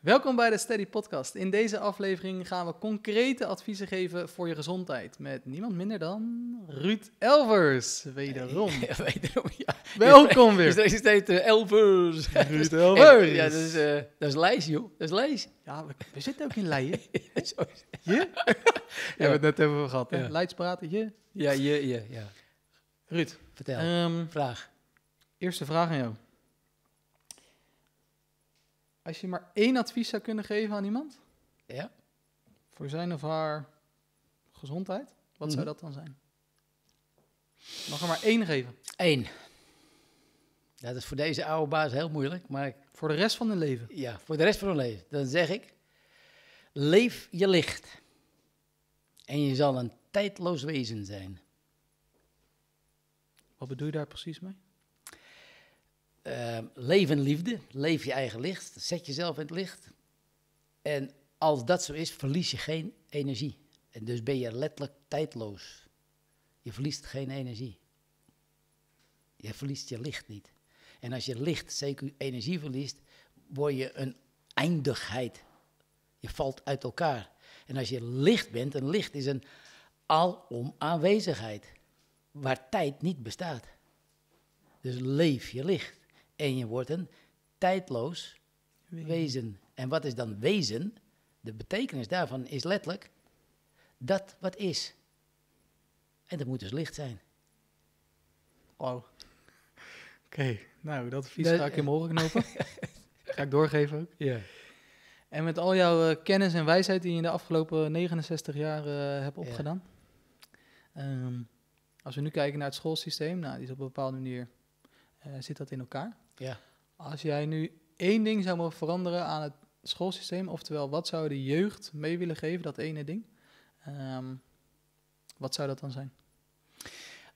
Welkom bij de Steady Podcast. In deze aflevering gaan we concrete adviezen geven voor je gezondheid. Met niemand minder dan Ruud Elvers. Wederom. wederom, Welkom weer. Is steeds eh, Elvers. Ruud dus, eh, Elvers. ja, dat is, uh, dat is lijst, joh. Dat is lijst. Ja, we, zitten ook in Leien. Je? Ja. We hebben het net even gehad. Hè? Ja. Leids praten, je? Ja, je, je, ja. Ruud. Vertel. Ehm, vraag. Eerste vraag aan jou. Als je maar één advies zou kunnen geven aan iemand ja. voor zijn of haar gezondheid, wat zou mhm. dat dan zijn? Mag er maar één geven. Eén. Dat is voor deze oude baas heel moeilijk, maar... Voor de rest van hun leven? Ja, voor de rest van hun leven. Dan zeg ik, leef je licht. En je zal een tijdloos wezen zijn. Wat bedoel je daar precies mee? Uh, leef liefde, leef je eigen licht, zet jezelf in het licht. En als dat zo is, verlies je geen energie. En dus ben je letterlijk tijdloos. Je verliest geen energie. Je verliest je licht niet. En als je licht, zeker energie verliest, word je een eindigheid. Je valt uit elkaar. En als je licht bent, een licht is een alom aanwezigheid, waar tijd niet bestaat. Dus leef je licht. En je wordt een tijdloos wezen. En wat is dan wezen? De betekenis daarvan is letterlijk dat wat is. En dat moet dus licht zijn. Oh. Oké, nou, dat advies ga ik in mijn oren knopen. ga ik doorgeven ook. Ja. En met al jouw eh, kennis en wijsheid die je in de afgelopen 69 jaar eh, hebt opgedaan. Ehm, als we nu kijken naar het schoolsysteem, nou, die is op een bepaalde manier, eh, zit dat in elkaar. Ja. Als jij nu één ding zou mogen veranderen aan het schoolsysteem, oftewel wat zou de jeugd mee willen geven, dat ene ding, ehm, wat zou dat dan zijn?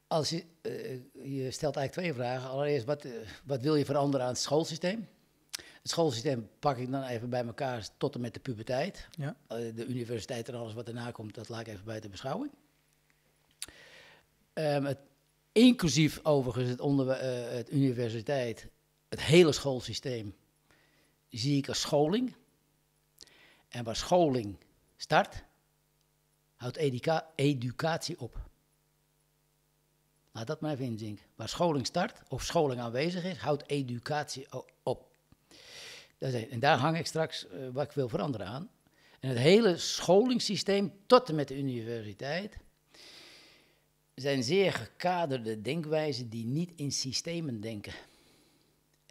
Als je, eh, je stelt eigenlijk twee vragen. Allereerst, wat, eh, wat wil je veranderen aan het schoolsysteem? Het schoolsysteem pak ik dan even bij elkaar tot en met de puberteit. Ja. Eh, de universiteit en alles wat erna komt, dat laat ik even buiten beschouwing. Um, het, inclusief overigens het, het universiteit het hele schoolsysteem zie ik als scholing. En waar scholing start, houdt educatie op. Laat dat maar even inzinken. Waar scholing start, of scholing aanwezig is, houdt educatie op. En daar hang ik straks eh, wat ik wil veranderen aan. En het hele scholingssysteem tot en met de universiteit zijn zeer gekaderde denkwijzen die niet in systemen denken.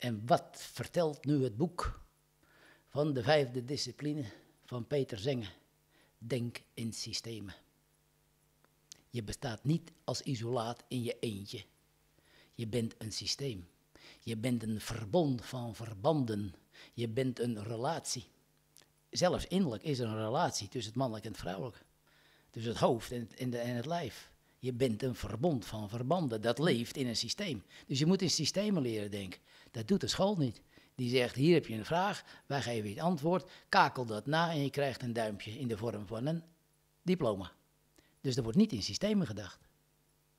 En wat vertelt nu het boek van de vijfde discipline van Peter Zenge? Denk in systemen. Je bestaat niet als isolaat in je eentje. Je bent een systeem. Je bent een verbond van verbanden. Je bent een relatie. Zelfs innerlijk is er een relatie tussen het mannelijk en het vrouwelijk. Tussen het hoofd en, de, en het lijf. Je bent een verbond van verbanden. Dat hm. leeft in een systeem. Dus je moet in systemen leren denken. Dat doet de school niet. Die zegt, hier heb je een vraag, wij geven je het antwoord. Kakel dat na en je krijgt een duimpje in de vorm van een diploma. Dus er wordt niet in systemen gedacht.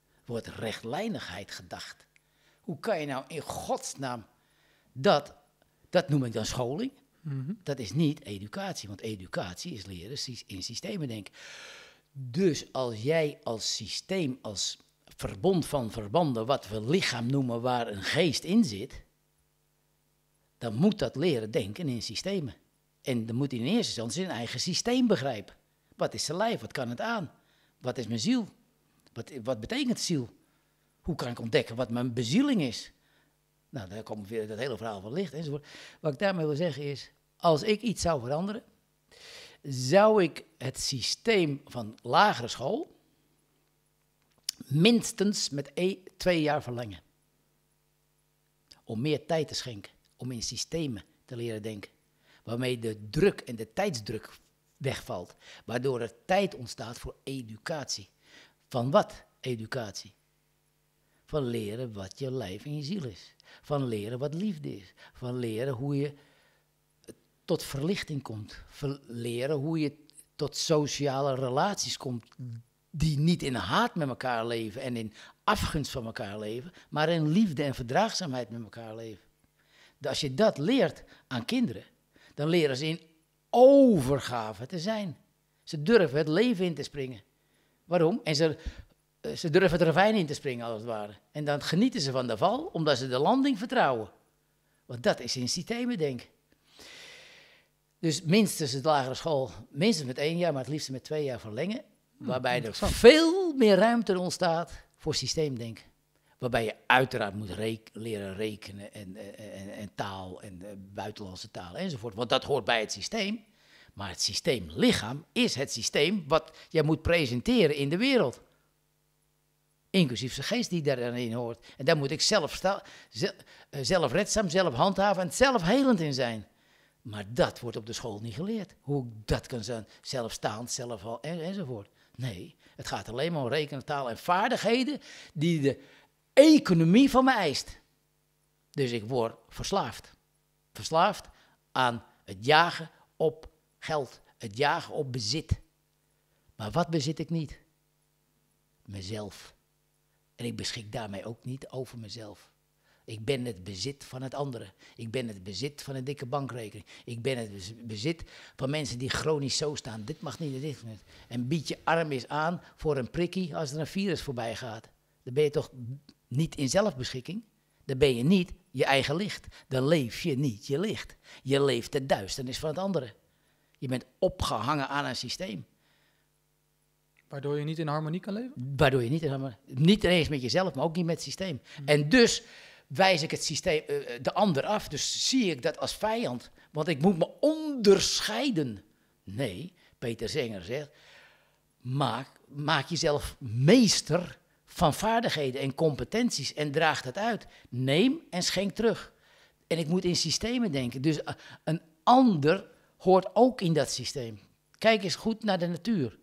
Er wordt rechtlijnigheid gedacht. Hoe kan je nou in godsnaam dat, dat noem ik dan scholing. Mhm. Dat is niet educatie, want educatie is leren in systemen denken. Dus als jij als systeem, als verbond van verbanden, wat we lichaam noemen waar een geest in zit, dan moet dat leren denken in systemen. En dan moet hij in eerste instantie zijn eigen systeem begrijpen. Wat is zijn lijf? Wat kan het aan? Wat is mijn ziel? Wat, wat betekent ziel? Hoe kan ik ontdekken wat mijn bezieling is? Nou, daar komt weer dat hele verhaal van licht enzovoort. Wat ik daarmee wil zeggen is, als ik iets zou veranderen, zou ik het systeem van lagere school minstens met e- twee jaar verlengen. Om meer tijd te schenken, om in systemen te leren denken. Waarmee de druk en de tijdsdruk wegvalt. Waardoor er tijd ontstaat voor educatie. Van wat educatie? Van leren wat je lijf en je ziel is. Van leren wat liefde is. Van leren hoe je tot verlichting komt. Leren hoe je tot sociale relaties komt die niet in haat met elkaar leven en in afgunst van elkaar leven, maar in liefde en verdraagzaamheid met elkaar leven. Als je dat leert aan kinderen, dan leren ze in overgave te zijn. Ze durven het leven in te springen. Waarom? En ze, eh, ze durven het ravijn in te springen, als het ware. En dan genieten ze van de val, omdat ze de landing vertrouwen. Want dat is in systemen denken. Dus minstens het lagere school, minstens met één jaar, maar het liefst met twee jaar verlengen. Hmm, Waarbij er veel meer ruimte ontstaat voor systeemdenken. Waarbij je uiteraard moet leren rekenen eh, en, en, taal en eh, buitenlandse taal enzovoort. Want dat hoort bij het systeem. Maar het systeemlichaam is het systeem wat jij moet presenteren in de wereld. Inclusief zijn geest die daarin hoort. En daar moet ik zelf, eh, zelf redzaam, zelf handhaven en zelf helend in zijn. Maar dat wordt op de school niet geleerd. Hoe dat kan zijn, zelfstaand, zelf en, enzovoort. Nee, het gaat alleen maar om rekenen, taal en vaardigheden die de economie van me eist. Dus ik word verslaafd. Verslaafd aan het jagen op geld, het jagen op bezit. Maar wat bezit ik niet? Mezelf. En ik beschik daarmee ook niet over mezelf. Ik ben het bezit van het andere. Ik ben het bezit van een dikke bankrekening. Ik ben het bezit van mensen die chronisch zo staan. Dit mag niet, dit niet. En bied je arm eens aan voor een prikkie als er een virus voorbij gaat. Dan ben je toch niet in zelfbeschikking? Dan ben je niet je eigen licht. Dan leef je niet je licht. Je leeft de duisternis van het andere. Je bent opgehangen aan een systeem. Waardoor je niet in harmonie kan leven? Waardoor je niet in harmonie... Niet eens met jezelf, maar ook niet met het systeem. En dus wijs ik het systeem, eh, eh, de ander af. Dus zie ik dat als vijand, want ik moet me onderscheiden. Nee, Peter Zenger zegt, maak, maak jezelf meester van vaardigheden en competenties en draag dat uit. Neem en schenk terug. En ik moet in systemen denken. Dus eh, een ander hoort ook in dat systeem. Kijk eens goed naar de natuur.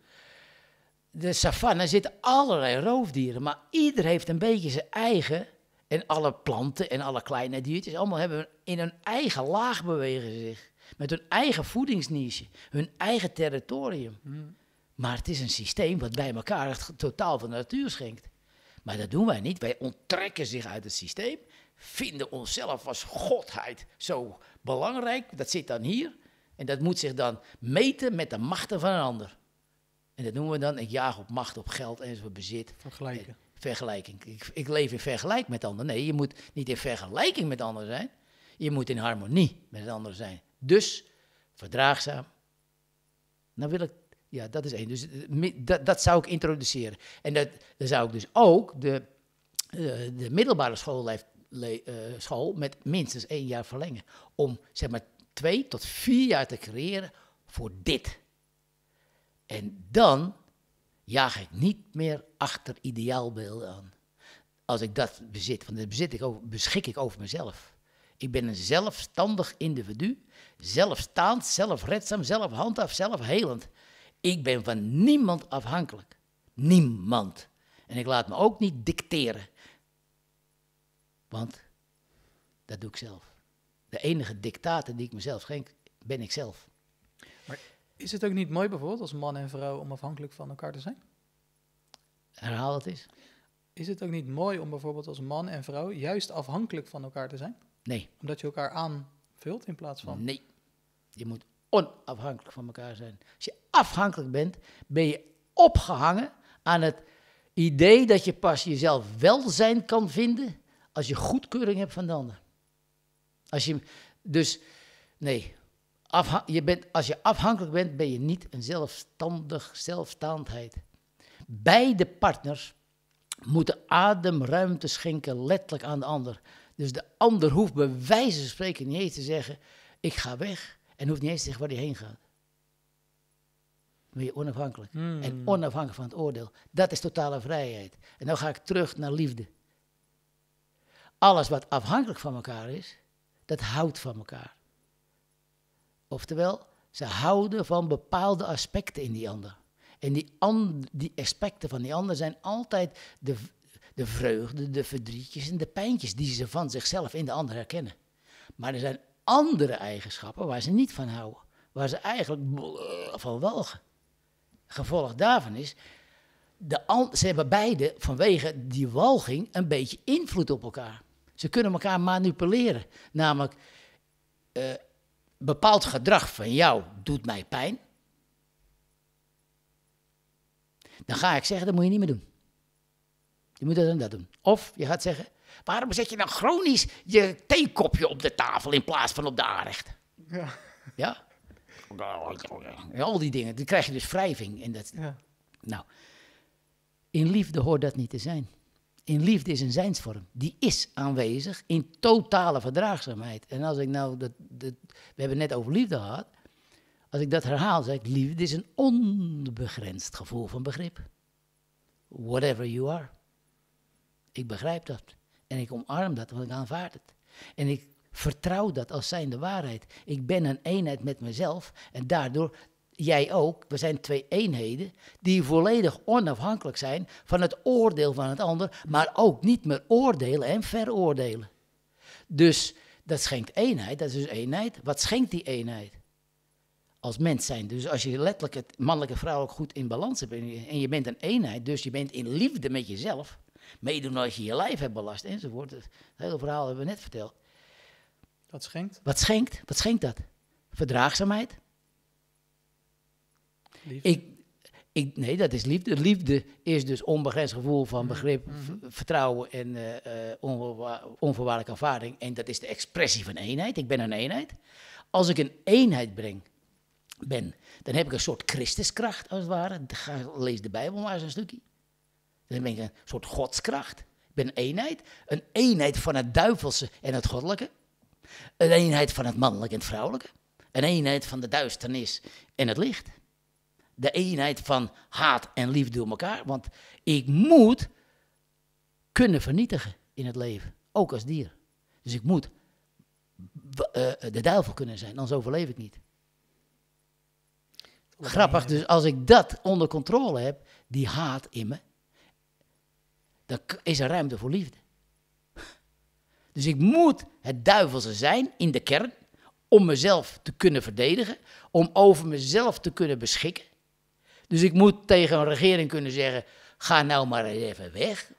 De savanne zitten allerlei roofdieren, maar ieder heeft een beetje zijn eigen en alle planten en alle kleine diertjes, allemaal hebben in hun eigen laag bewegen zich. Met hun eigen voedingsniche, hun eigen territorium. Maar het is een systeem wat bij elkaar het totaal van de natuur schenkt. Maar dat doen wij niet. Wij onttrekken zich uit het systeem, vinden onszelf als godheid zo belangrijk. Dat zit dan hier. En dat moet zich dan meten met de machten van een ander. En dat noemen we dan, ik jaag op macht, op geld en zo bezit. Vergelijken vergelijking. Ik, ik leef in vergelijk met anderen. Nee, je moet niet in vergelijking met anderen zijn. Je moet in harmonie met anderen zijn. Dus verdraagzaam. Nou wil ik, ja, dat is één. Dus eh, dat, dat zou ik introduceren. En dat, dan zou ik dus ook de, de, eh, de middelbare school le, eh, school met minstens één jaar verlengen. Om zeg maar twee tot vier jaar te creëren voor dit. En dan jaag ik niet meer achter ideaalbeelden aan. Als ik dat bezit, want dat bezit ik beschik ik over mezelf. Ik ben een zelfstandig individu, zelfstaand, zelfredzaam, zelfhandhaaf, zelfhelend. Ik ben van niemand afhankelijk. Niemand. En ik laat me ook niet dicteren. Want dat doe ik zelf. De enige dictator die ik mezelf schenk, ben ik zelf. Is het ook niet mooi bijvoorbeeld als man en vrouw om afhankelijk van elkaar te zijn? Herhaal het eens. Is het ook niet mooi om bijvoorbeeld als man en vrouw juist afhankelijk van elkaar te zijn? Nee. Omdat je elkaar aanvult in plaats van. Nee. Je moet onafhankelijk van elkaar zijn. Als je afhankelijk bent, ben je opgehangen aan het idee dat je pas jezelf welzijn kan vinden als je goedkeuring hebt van de ander. Als je, dus nee, je bent, als je afhankelijk bent, ben je niet een zelfstandig zelfstandigheid. Beide partners moeten ademruimte schenken, letterlijk aan de ander. Dus de ander hoeft bij wijze van spreken niet eens te zeggen: Ik ga weg. En hoeft niet eens te zeggen waar hij heen gaat. Ben je onafhankelijk. Hmm. En onafhankelijk van het oordeel. Dat is totale vrijheid. En dan ga ik terug naar liefde. Alles wat afhankelijk van elkaar is, dat houdt van elkaar. Oftewel, ze houden van bepaalde aspecten in die ander. En die, die aspecten van die ander zijn altijd de, de vreugde, de verdrietjes en de pijntjes die ze van zichzelf in de ander herkennen. Maar er zijn andere eigenschappen waar ze niet van houden. Waar ze eigenlijk eh, van walgen. Gevolg daarvan is, de, ze hebben beide vanwege die walging een beetje invloed op elkaar. Ze kunnen elkaar manipuleren. Namelijk, eh, bepaald gedrag van jou doet mij pijn, dan ga ik zeggen, dat moet je niet meer doen. Je moet dat en dat doen. Of je gaat zeggen, waarom zet je dan nou chronisch je theekopje op de tafel in plaats van op de aanrecht? Ja. Ja? Al die dingen. Dan krijg je dus wrijving. dat... Ja. Nou, in liefde hoort dat niet te zijn in liefde is een zijnsvorm. Die is aanwezig in totale verdraagzaamheid. En als ik nou, dat, we hebben het net over liefde gehad. Als ik dat herhaal, zeg ik, liefde is een onbegrensd gevoel van begrip. Whatever you are. Ik begrijp dat. En ik omarm dat, want ik aanvaard het. En ik vertrouw dat als zijnde waarheid. Ik ben een eenheid met mezelf en daardoor jij ook, we zijn twee eenheden die volledig onafhankelijk zijn van het oordeel van het ander, maar ook niet meer oordelen en veroordelen. Dus dat schenkt eenheid, dat is dus eenheid. Wat schenkt die eenheid? Als mens zijn. Dus als je letterlijk het mannelijke en vrouwelijk goed in balans hebt en je bent een eenheid, dus je bent in liefde met jezelf, meedoen als je je lijf hebt belast enzovoort. Het hele verhaal hebben we net verteld. Wat schenkt? Wat schenkt? Wat schenkt dat? Verdraagzaamheid, ik, ik, nee, dat is liefde. Liefde is dus onbegrensd gevoel van mhm. begrip, mhm. vertrouwen en uh, eh, eh, onvoorwa onvoorwaardelijke aanvaarding. En dat is de expressie van eenheid. Ik ben een eenheid. Als ik een eenheid breng, ben, dan heb ik een soort Christuskracht als het ware. Ga, lees de Bijbel maar eens een stukje. Dan ben ik een soort godskracht. Ik ben een eenheid. Een eenheid van het duivelse en het goddelijke. Een eenheid van het mannelijke en het vrouwelijke. Een eenheid van de duisternis en het licht de eenheid van haat en liefde door elkaar. Want ik moet kunnen vernietigen in het leven, ook als dier. Dus ik moet eh, eh, de duivel kunnen zijn, anders overleef ik niet. Grappig, dus als ik dat onder controle heb, die haat in me, dan is er ruimte voor liefde. Dus ik moet het duivelse zijn in de kern om mezelf te kunnen verdedigen, om over mezelf te kunnen beschikken. Dus ik moet tegen een regering kunnen zeggen: ga nou maar even weg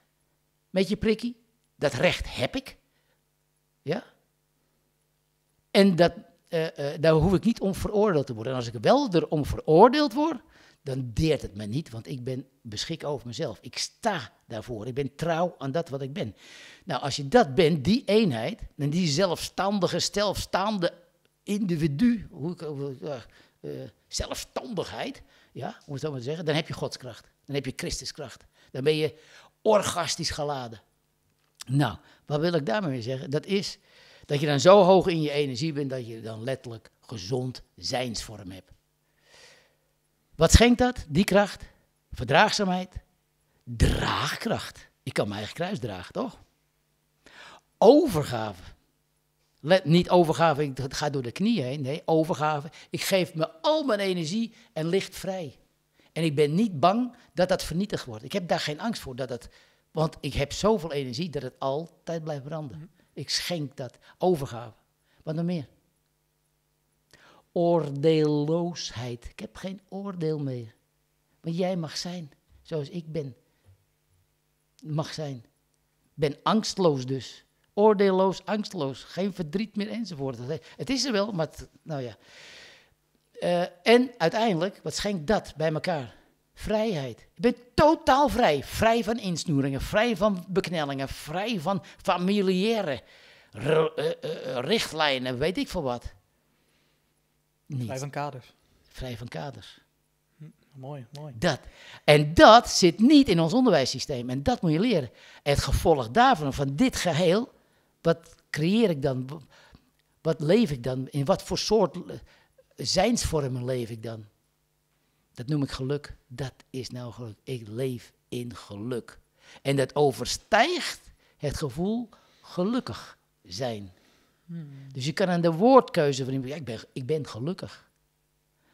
met je prikkie. Dat recht heb ik. Ja? En dat, eh, eh, daar hoef ik niet om veroordeeld te worden. En als ik wel erom veroordeeld word, dan deert het me niet, want ik ben beschik over mezelf. Ik sta daarvoor. Ik ben trouw aan dat wat ik ben. Nou, als je dat bent, die eenheid, en die zelfstandige, zelfstaande individu, hoe eh, zelfstandigheid, ja, hoe het maar zeggen? Dan heb je Godskracht. Dan heb je Christuskracht. Dan ben je orgastisch geladen. Nou, wat wil ik daarmee zeggen? Dat is dat je dan zo hoog in je energie bent dat je dan letterlijk gezond zijnsvorm hebt. Wat schenkt dat? Die kracht? Verdraagzaamheid? Draagkracht. Ik kan mijn eigen kruis dragen, toch? Overgave. Let niet overgave, ik gaat door de knieën heen. Nee, overgave. Ik geef me al mijn energie en licht vrij. En ik ben niet bang dat dat vernietigd wordt. Ik heb daar geen angst voor. Dat het, want ik heb zoveel energie dat het altijd blijft branden. Mhm. Ik schenk dat. Overgave. Wat nog meer? Oordeelloosheid. Ik heb geen oordeel meer. Maar jij mag zijn zoals ik ben. Mag zijn. Ben angstloos dus. Oordeelloos, angstloos, geen verdriet meer enzovoort. Het is er wel, maar nou ja. Eh, en uiteindelijk, wat schenkt dat bij elkaar? Vrijheid. Je bent totaal vrij. Vrij van insnoeringen, vrij van beknellingen, vrij van familiaire eh, eh, richtlijnen, weet ik veel wat. Niet. Vrij van kaders. Vrij van kaders. Hm, mooi, mooi. Dat. En dat zit niet in ons onderwijssysteem. En dat moet je leren. Het gevolg daarvan, van dit geheel, wat creëer ik dan? Wat leef ik dan? In wat voor soort zijnsvormen leef ik dan? Dat noem ik geluk. Dat is nou geluk. Ik leef in geluk. En dat overstijgt het gevoel gelukkig zijn. Hmm. Dus je kan aan de woordkeuze van ja, ik, ben, ik ben gelukkig.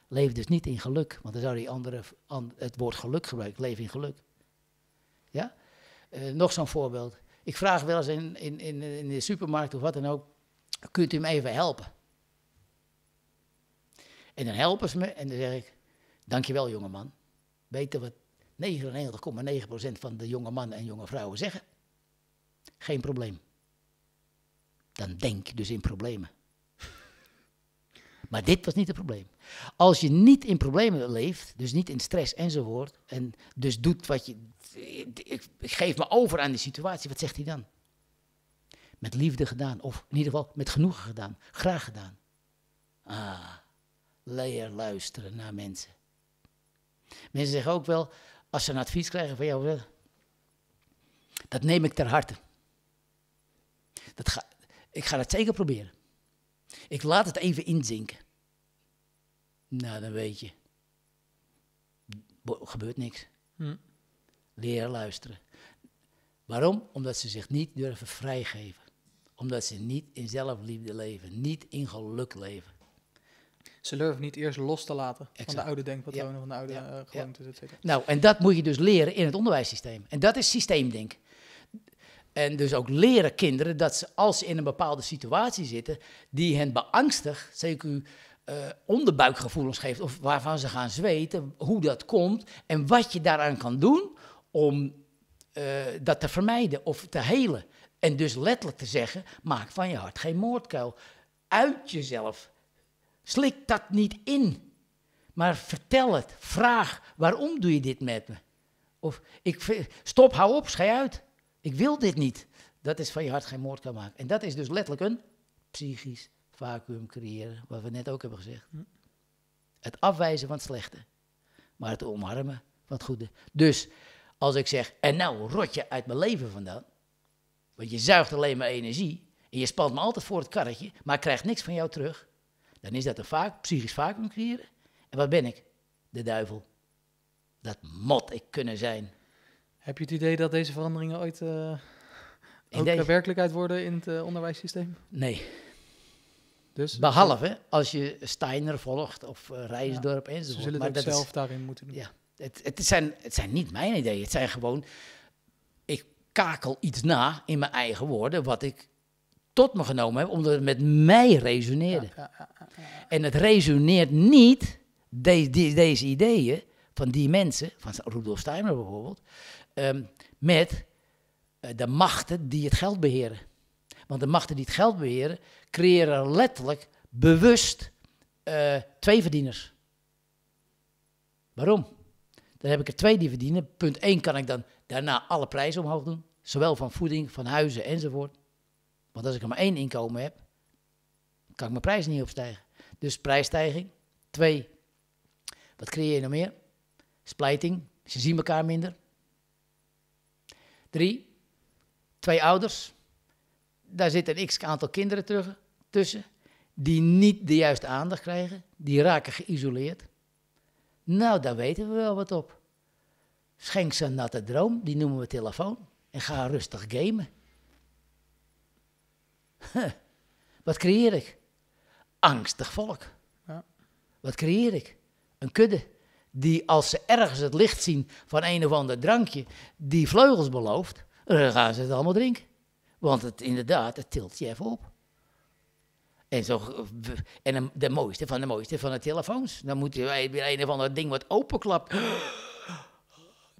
Leef dus niet in geluk, want dan zou die andere het woord geluk gebruiken. Leef in geluk. Ja? Eh, nog zo'n voorbeeld. Ik vraag wel eens in, in, in, in de supermarkt of wat dan ook, kunt u hem even helpen? En dan helpen ze me en dan zeg ik, dankjewel jongeman. Weten wat 99,9% van de jonge mannen en jonge vrouwen zeggen? Geen probleem. Dan denk je dus in problemen. Maar dit was niet het probleem. Als je niet in problemen leeft, dus niet in stress enzovoort, en dus doet wat je. Ik, geef me over aan die situatie, wat zegt hij dan? Met liefde gedaan, of in ieder geval met genoegen gedaan, graag gedaan. Ah, leer luisteren naar mensen. Mensen zeggen ook wel, als ze een advies krijgen van jou, dat neem ik ter harte. Dat ga, ik ga dat zeker proberen. Ik laat het even inzinken. Nou, dan weet je. gebeurt niks. Hm. Leren luisteren. Waarom? Omdat ze zich niet durven vrijgeven. Omdat ze niet in zelfliefde leven, niet in geluk leven. Ze durven niet eerst los te laten van de oude denkpatronen, van de oude ja. uh, gewoontes, Nou, en dat moet je dus leren in het onderwijssysteem. En dat is systeemdenk. En dus ook leren kinderen dat ze, als ze in een bepaalde situatie zitten, die hen beangstigt, zeker u, eh, onderbuikgevoelens geeft, of waarvan ze gaan zweten, hoe dat komt en wat je daaraan kan doen om eh, dat te vermijden of te helen. En dus letterlijk te zeggen: maak van je hart geen moordkuil. Uit jezelf. Slik dat niet in. Maar vertel het. Vraag: waarom doe je dit met me? Of ik, stop, hou op, schei uit. Ik wil dit niet. Dat is van je hart geen moord kan maken. En dat is dus letterlijk een psychisch vacuüm creëren, wat we net ook hebben gezegd. Hm. Het afwijzen van het slechte, maar het omarmen van het goede. Dus als ik zeg, en nou rot je uit mijn leven vandaan, want je zuigt alleen maar energie en je spant me altijd voor het karretje, maar ik krijg niks van jou terug, dan is dat een vaak, psychisch vacuüm creëren. En wat ben ik? De duivel. Dat mot ik kunnen zijn. Heb je het idee dat deze veranderingen ooit uh, ook eh, werkelijkheid worden in het eh, onderwijssysteem? Nee. Dus, Behalve als je Steiner volgt of uh, Rijsdorp ja, enzovoort. zullen maar het zelf daarin moeten doen. Ja, het, het, zijn, het zijn niet mijn ideeën. Het zijn gewoon, ik kakel iets na in mijn eigen woorden wat ik tot me genomen heb, omdat het met mij resoneerde. en het resoneert niet, de, deze ideeën van die mensen, van Rudolf Steiner bijvoorbeeld, Ehm, met eh, de machten die het geld beheren. Want de machten die het geld beheren, creëren letterlijk bewust eh, twee verdieners. Waarom? Dan heb ik er twee die verdienen. Punt 1 kan ik dan daarna alle prijzen omhoog doen. Zowel van voeding, van huizen enzovoort. Want als ik er maar één inkomen heb, kan ik mijn prijs niet opstijgen. Dus prijsstijging. Twee, wat creëer je nog meer? Splijting, ze zien elkaar minder. Drie, twee ouders. Daar zit een x aantal kinderen tussen die niet de juiste aandacht krijgen. Die raken geïsoleerd. Nou, daar weten we wel wat op. Schenk ze een natte droom, die noemen we telefoon. En ga rustig gamen. Wat creëer ik? Angstig volk. Ja. Wat creëer ik? Een kudde die als ze ergens het licht zien van een of ander drankje die vleugels belooft, dan gaan ze het allemaal drinken. Want het inderdaad, het tilt je even op. En, zo, en de mooiste van de mooiste van de telefoons. Dan moet je weer een of ander ding wat openklapt.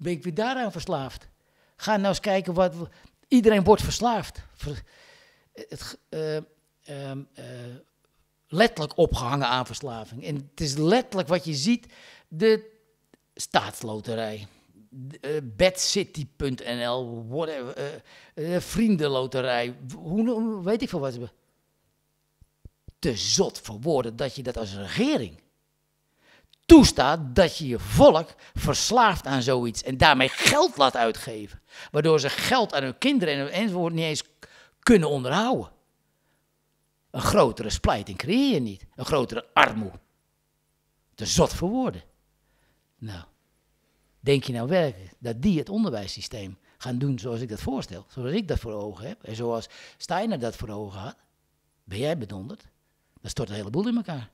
Ben ik weer daaraan verslaafd? Ga nou eens kijken wat. Iedereen wordt verslaafd. het, eh, ehm, eh, letterlijk opgehangen aan verslaving. En het is letterlijk wat je ziet de staatsloterij. Uh, whatever. Eh, eh, vriendenloterij. Hoe, weet ik veel wat. Te zot voor woorden dat je dat als regering toestaat dat je je volk verslaaft aan zoiets en daarmee geld laat uitgeven. Waardoor ze geld aan hun kinderen en hun enzovoort niet eens kunnen onderhouden. Een grotere splijting creëer je niet. Een grotere armoede. Te zot voor woorden. Nou, denk je nou werkelijk dat die het onderwijssysteem gaan doen zoals ik dat voorstel? Zoals ik dat voor ogen heb en zoals Steiner dat voor ogen had? Ben jij bedonderd? Dan stort een heleboel in elkaar.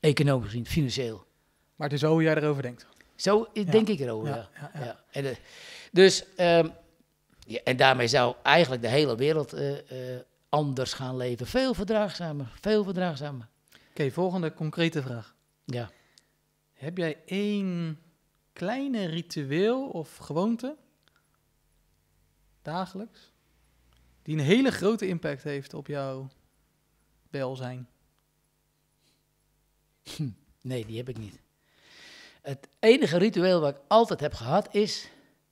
Economisch gezien, financieel. Maar het is zo hoe jij erover denkt. Zo denk ik erover, ja. ja. en eh, dus, ehm, en daarmee zou eigenlijk de hele wereld eh, eh, anders gaan leven. Veel verdraagzamer, veel verdraagzamer. Oké, volgende concrete vraag. Ja. Heb jij één kleine ritueel of gewoonte dagelijks die een hele grote impact heeft op jouw welzijn? Hm, nee, die heb ik niet. Het enige ritueel wat ik altijd heb gehad is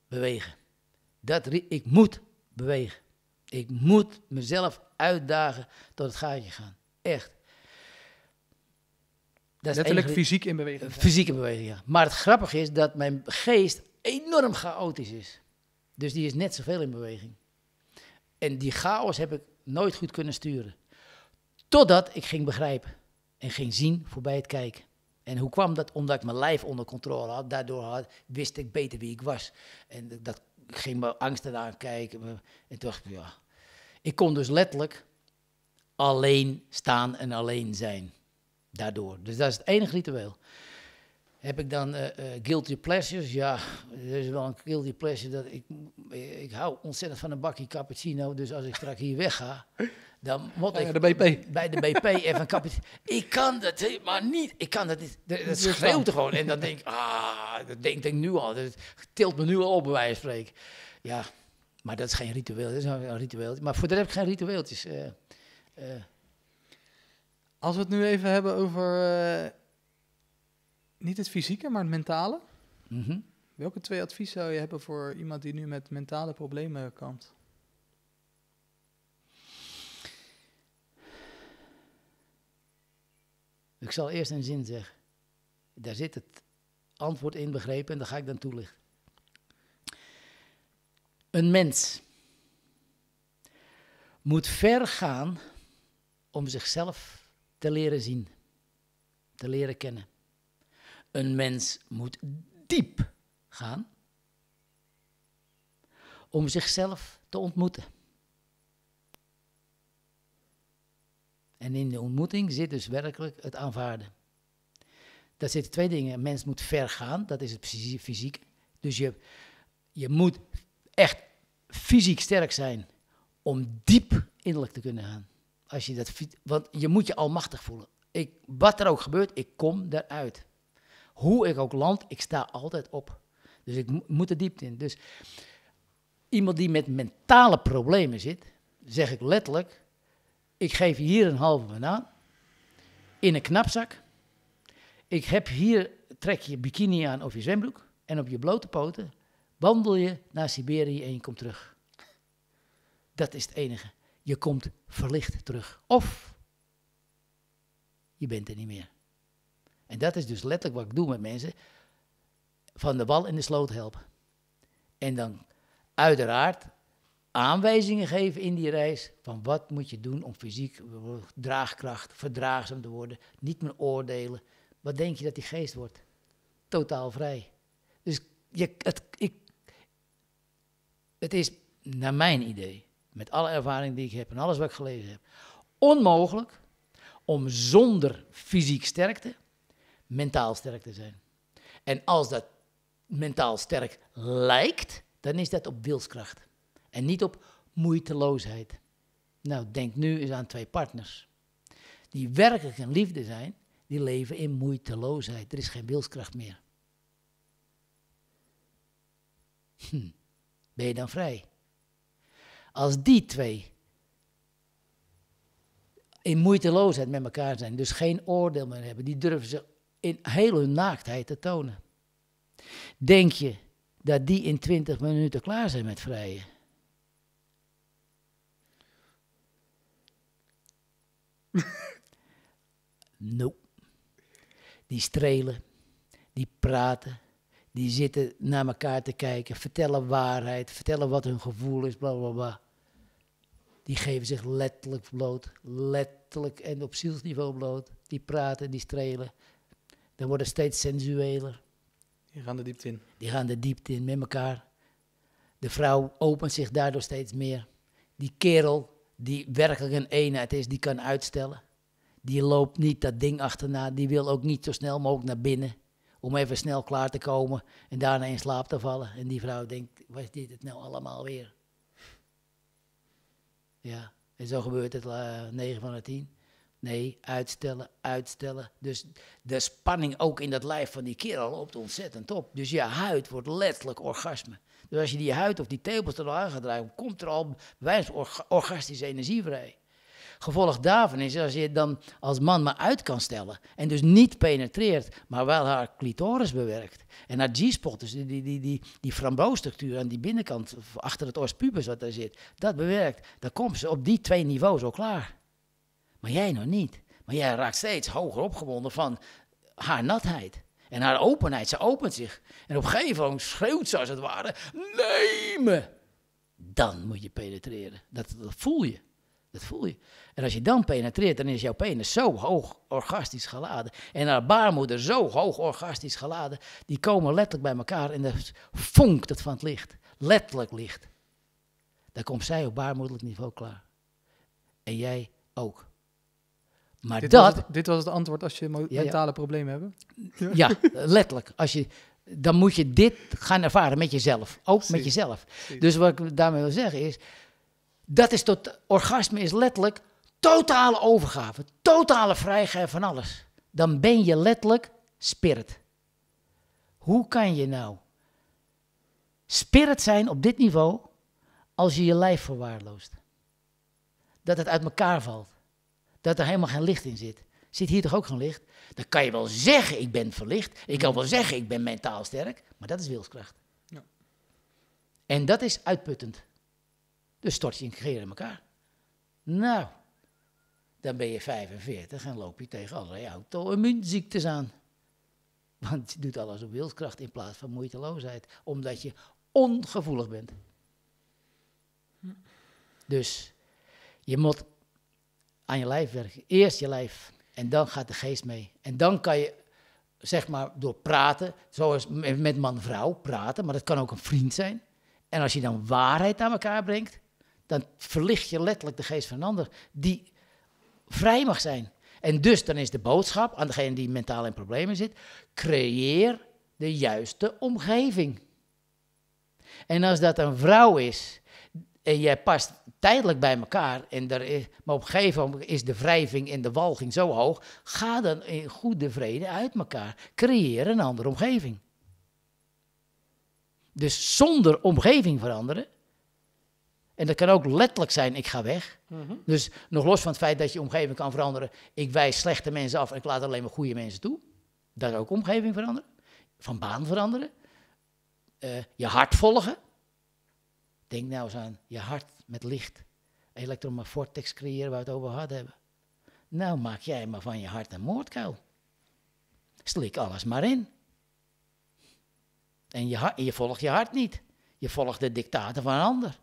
bewegen. Dat ik moet bewegen. Ik moet mezelf uitdagen tot het gaatje gaan. Echt. Dat Letterlijk fysiek in beweging. Fysiek in beweging, ja. Maar het grappige is dat mijn geest enorm chaotisch is. Dus die is net zoveel in beweging. En die chaos heb ik nooit goed kunnen sturen. Totdat ik ging begrijpen en ging zien voorbij het kijken. En hoe kwam dat? Omdat ik mijn lijf onder controle had. Daardoor had, wist ik beter wie ik was. En dat ik ging mijn angsten aankijken. En toen dacht ik, ja. Ik kon dus letterlijk alleen staan en alleen zijn. Daardoor. Dus dat is het enige ritueel. Heb ik dan eh, eh, guilty pleasures? Ja, er is wel een guilty pleasure. Dat ik, eh, ik hou ontzettend van een bakje cappuccino. Dus als ik straks hier wegga, dan moet ik... Bij de BP. Bij de BP even een cappuccino. Ik kan dat maar niet. Ik kan dat niet. Dat, schreeuwt gewoon. En dan denk ik, ah, dat denk ik nu al. Dat tilt me nu al op, bij wijze van spreken. Ja, maar dat is geen ritueel. Dat is een ritueel. Maar voor dat heb ik geen ritueeltjes. Uh, als we het nu even hebben over eh, niet het fysieke, maar het mentale. Mhm. Welke twee adviezen zou je hebben voor iemand die nu met mentale problemen kampt? Ik zal eerst een zin zeggen. Daar zit het antwoord in begrepen en daar ga ik dan toelichten. Een mens moet ver gaan om zichzelf te leren zien, te leren kennen. Een mens moet diep gaan om zichzelf te ontmoeten. En in de ontmoeting zit dus werkelijk het aanvaarden. Daar zitten twee dingen. Een mens moet ver gaan, dat is het fysiek. Dus je, je moet echt fysiek sterk zijn om diep innerlijk te kunnen gaan. Als je dat, want je moet je almachtig voelen. Ik, wat er ook gebeurt, ik kom eruit. Hoe ik ook land, ik sta altijd op. Dus ik moet er diep in. Dus iemand die met mentale problemen zit, zeg ik letterlijk: ik geef je hier een halve banaan in een knapzak. Ik heb hier, trek je bikini aan of je zwembroek. En op je blote poten wandel je naar Siberië en je komt terug. Dat is het enige je komt verlicht terug. Of je bent er niet meer. En dat is dus letterlijk wat ik doe met mensen. Van de wal in de sloot helpen. En dan uiteraard aanwijzingen geven in die reis van wat moet je doen om fysiek eh, draagkracht, verdraagzaam te worden, niet meer oordelen. Wat denk je dat die geest wordt? Totaal vrij. Dus je, het, ik, het is naar mijn idee met alle ervaring die ik heb en alles wat ik gelezen heb, onmogelijk om zonder fysiek sterkte mentaal sterk te zijn. En als dat mentaal sterk lijkt, dan is dat op wilskracht en niet op moeiteloosheid. Nou, denk nu eens aan twee partners. Die werkelijk in liefde zijn, die leven in moeiteloosheid. Er is geen wilskracht meer. Hm. Ben je dan vrij? Als die twee in moeiteloosheid met elkaar zijn, dus geen oordeel meer hebben, die durven ze in heel hun naaktheid te tonen. Denk je dat die in 20 minuten klaar zijn met vrijen? Nope. Die strelen, die praten, die zitten naar elkaar te kijken, vertellen waarheid, vertellen wat hun gevoel is, bla bla bla. Die geven zich letterlijk bloot, letterlijk en op zielsniveau bloot. Die praten, die strelen. Dan worden steeds sensueler. Die gaan de diepte in. Die gaan de diepte in met elkaar. De vrouw opent zich daardoor steeds meer. Die kerel, die werkelijk een eenheid is, die kan uitstellen. Die loopt niet dat ding achterna. Die wil ook niet zo snel mogelijk naar binnen om even snel klaar te komen en daarna in slaap te vallen. En die vrouw denkt, was dit het nou allemaal weer? Ja, en zo gebeurt het uh, eh, 9 van de 10. Nee, uitstellen, uitstellen. Dus de spanning ook in dat lijf van die kerel loopt ontzettend op. Dus je huid wordt letterlijk orgasme. Dus als je die huid of die tepels er al aan gaat draaien, komt er al weinig wijze orgastische energie vrij. Gevolg daarvan is als je dan als man maar uit kan stellen en dus niet penetreert, maar wel haar clitoris bewerkt en haar G-spot, dus die, die, die, die, aan die binnenkant achter het os wat daar zit, dat bewerkt, dan komt ze op die twee niveaus al klaar. Maar jij nog niet. Maar jij raakt steeds hoger opgewonden van haar natheid. En haar openheid, ze opent zich. En op een gegeven moment schreeuwt ze als het ware: Neem me! Dan moet je penetreren. dat voel je. Dat voel je. En als je dan penetreert, dan is jouw penis zo hoog orgastisch geladen. En haar baarmoeder zo hoog orgastisch geladen. Die komen letterlijk bij elkaar en dan vonkt het van het licht. Letterlijk licht. Dan komt zij op baarmoedelijk niveau klaar. En jij ook. Maar dit, dat, was het, dit was het antwoord als je mentale problemen hebt? Ja, letterlijk. Als je, dan moet je dit gaan ervaren met jezelf. Ook met jezelf. Dus wat ik daarmee wil zeggen is dat is tot, orgasme is letterlijk totale overgave, totale vrijheid van alles. Dan ben je letterlijk spirit. Hoe kan je nou spirit zijn op dit niveau als je je lijf verwaarloost? Dat het uit elkaar valt. Dat er helemaal geen licht in zit. Zit hier toch ook geen licht? Dan kan je wel zeggen, ik ben verlicht. Ik kan wel zeggen, ik ben mentaal sterk. Maar dat is wilskracht. Ja. En dat is uitputtend. Dus stort je en in elkaar. Nou, dan ben je 45 en loop je tegen allerlei auto-immuunziektes aan. Want je doet alles op wilskracht in plaats van moeiteloosheid, omdat je ongevoelig bent. Dus je moet aan je lijf werken. Eerst je lijf en dan gaat de geest mee. En dan kan je, zeg maar, door praten, zoals met man-vrouw praten, maar dat kan ook een vriend zijn. En als je dan waarheid aan elkaar brengt, dan verlicht je letterlijk de geest van een ander die vrij mag zijn. En dus dan is de boodschap aan degene die mentaal in problemen zit, creëer de juiste omgeving. En als dat een vrouw is en jij past tijdelijk bij elkaar, en er is, maar op een gegeven moment is de wrijving en de walging zo hoog, ga dan in goede vrede uit elkaar. Creëer een andere omgeving. Dus zonder omgeving veranderen en dat kan ook letterlijk zijn, ik ga weg. Mhm. Dus nog los van het feit dat je omgeving kan veranderen, ik wijs slechte mensen af en ik laat alleen maar goede mensen toe. Dat is ook omgeving veranderen. Van baan veranderen. Eh, je hart volgen. Denk nou eens aan je hart met licht. Elektromafortex creëren waar we het over gehad hebben. Nou maak jij maar van je hart een moordkuil. Slik alles maar in. En je, je volgt je hart niet. Je volgt de dictaten van een ander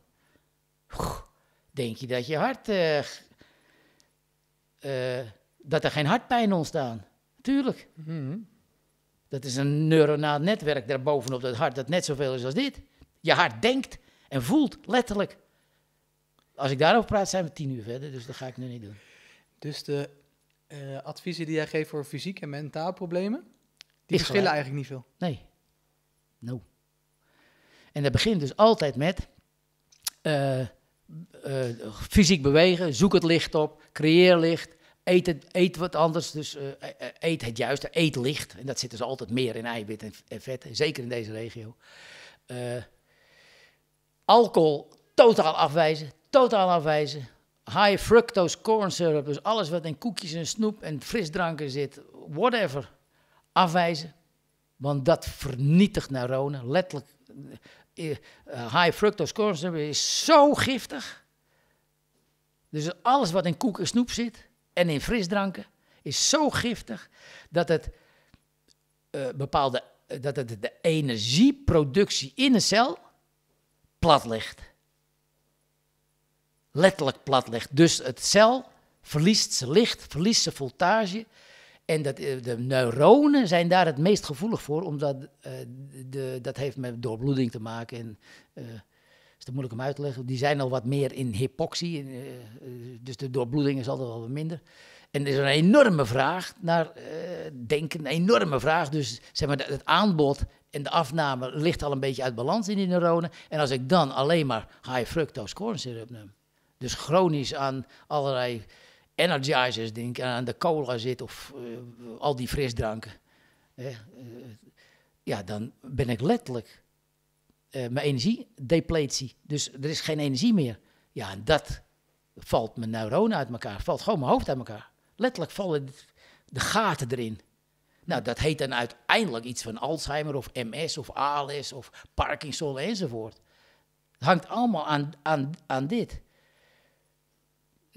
denk je dat je hart. Eh, eh, dat er geen hartpijn ontstaan. Tuurlijk. Mhm. Dat is een neuronaal netwerk daarbovenop dat hart dat net zoveel is als dit. Je hart denkt en voelt letterlijk. Als ik daarover praat, zijn we tien uur verder, dus dat ga ik nu niet doen. Dus de eh, adviezen die jij geeft voor fysiek en mentaal problemen, die verschillen eigenlijk niet veel? Nee. No. En dat begint dus altijd met eh, fysiek bewegen, zoek het licht op, creëer licht, eet, het, eet wat anders. Dus eh, eh, eet het juiste, eet licht. En dat zit dus altijd meer in eiwit en, en vet, zeker in deze regio. alcohol totaal afwijzen, totaal afwijzen. High fructose corn syrup, dus alles wat in koekjes en snoep en frisdranken zit, whatever, afwijzen. Want dat vernietigt neuronen, letterlijk eh, high fructose corn syrup is zo giftig. Dus alles wat in koek en snoep zit en in frisdranken is zo giftig dat het eh, bepaalde eh, dat het de energieproductie in de cel plat ligt. Letterlijk plat ligt. Dus het cel verliest zijn licht, verliest zijn voltage en dat, eh, de neuronen zijn daar het meest gevoelig voor, omdat eh, de, dat heeft met doorbloeding te maken. En uh, is te moeilijk om uit te leggen. Die zijn al wat meer in hypoxie, dus de doorbloeding is altijd wel wat minder. En er is een enorme vraag naar denken, een enorme vraag. Dus zeg maar, het aanbod en de afname ligt al een beetje uit balans in die neuronen. En als ik dan alleen maar high fructose corn syrup neem, dus chronisch aan allerlei energizers, denk aan de cola zit of eh, al die frisdranken. Eh, ja, dan ben ik letterlijk eh, mijn energie depletie. Dus er is geen energie meer. Ja, en dat valt mijn neuronen uit elkaar. Valt gewoon mijn hoofd uit elkaar. Letterlijk vallen de gaten erin. Nou, dat heet dan uiteindelijk iets van Alzheimer of MS of ALS of Parkinson enzovoort. Het hangt allemaal aan, aan, aan dit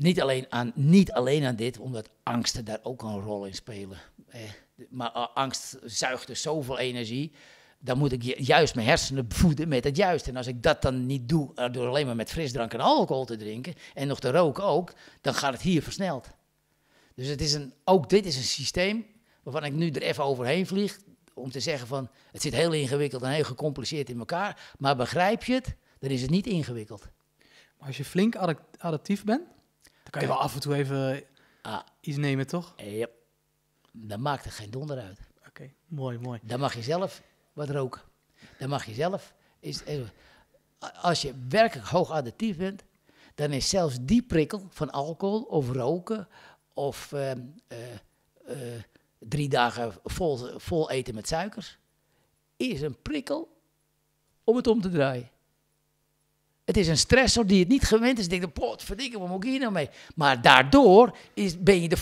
niet alleen, aan, niet alleen aan dit, omdat angsten daar ook een rol in spelen. Eh, maar angst zuigt dus zoveel energie. Dan moet ik juist mijn hersenen voeden met het juiste. En als ik dat dan niet doe eh, door alleen maar met frisdrank en alcohol te drinken en nog te roken ook, dan gaat het hier versneld. Dus het is een, ook dit is een systeem waarvan ik nu er even overheen vlieg om te zeggen van het zit heel ingewikkeld en heel gecompliceerd in elkaar. Maar begrijp je het, dan is het niet ingewikkeld. Maar als je flink adaptief bent, kan je wel af en toe even ah. Eh, iets nemen, toch? Ja. Dan maakt er geen donder uit. Oké, mooi, mooi. Dan mag je zelf wat roken. Dan mag je zelf... Is, eh, als je werkelijk hoog additief bent, dan is zelfs die prikkel van alcohol of roken of ehm, eh, drie dagen vol, vol eten met suikers, is een prikkel om het om te draaien. Het is een stressor die het niet gewend is. Ik denk, verdikken, wat moet ik hier nou mee? Maar daardoor is, ben je de,